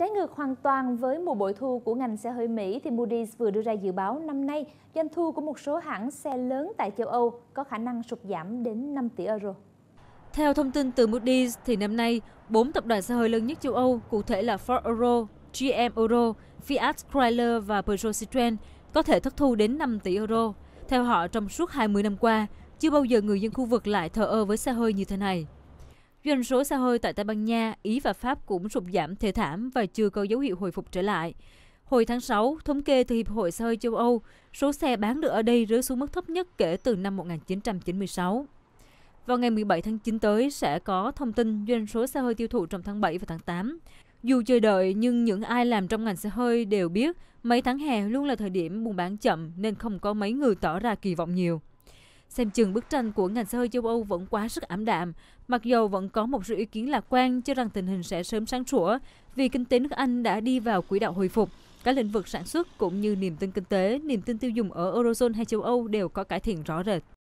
Trái ngược hoàn toàn với mùa bội thu của ngành xe hơi Mỹ thì Moody's vừa đưa ra dự báo năm nay doanh thu của một số hãng xe lớn tại châu Âu có khả năng sụt giảm đến 5 tỷ euro. Theo thông tin từ Moody's thì năm nay, bốn tập đoàn xe hơi lớn nhất châu Âu, cụ thể là Ford Euro, GM Euro, Fiat Chrysler và Peugeot Citroen, có thể thất thu đến 5 tỷ euro. Theo họ, trong suốt 20 năm qua, chưa bao giờ người dân khu vực lại thờ ơ với xe hơi như thế này. Doanh số xe hơi tại Tây Ban Nha, Ý và Pháp cũng sụt giảm thê thảm và chưa có dấu hiệu hồi phục trở lại. Hồi tháng 6, thống kê từ Hiệp hội xe hơi châu Âu, số xe bán được ở đây rơi xuống mức thấp nhất kể từ năm 1996. Vào ngày 17 tháng 9 tới sẽ có thông tin doanh số xe hơi tiêu thụ trong tháng 7 và tháng 8. Dù chờ đợi nhưng những ai làm trong ngành xe hơi đều biết mấy tháng hè luôn là thời điểm buôn bán chậm nên không có mấy người tỏ ra kỳ vọng nhiều. Xem chừng bức tranh của ngành xã hội châu Âu vẫn quá sức ảm đạm, mặc dù vẫn có một số ý kiến lạc quan cho rằng tình hình sẽ sớm sáng sủa vì kinh tế nước Anh đã đi vào quỹ đạo hồi phục. Các lĩnh vực sản xuất cũng như niềm tin kinh tế, niềm tin tiêu dùng ở Eurozone hay châu Âu đều có cải thiện rõ rệt.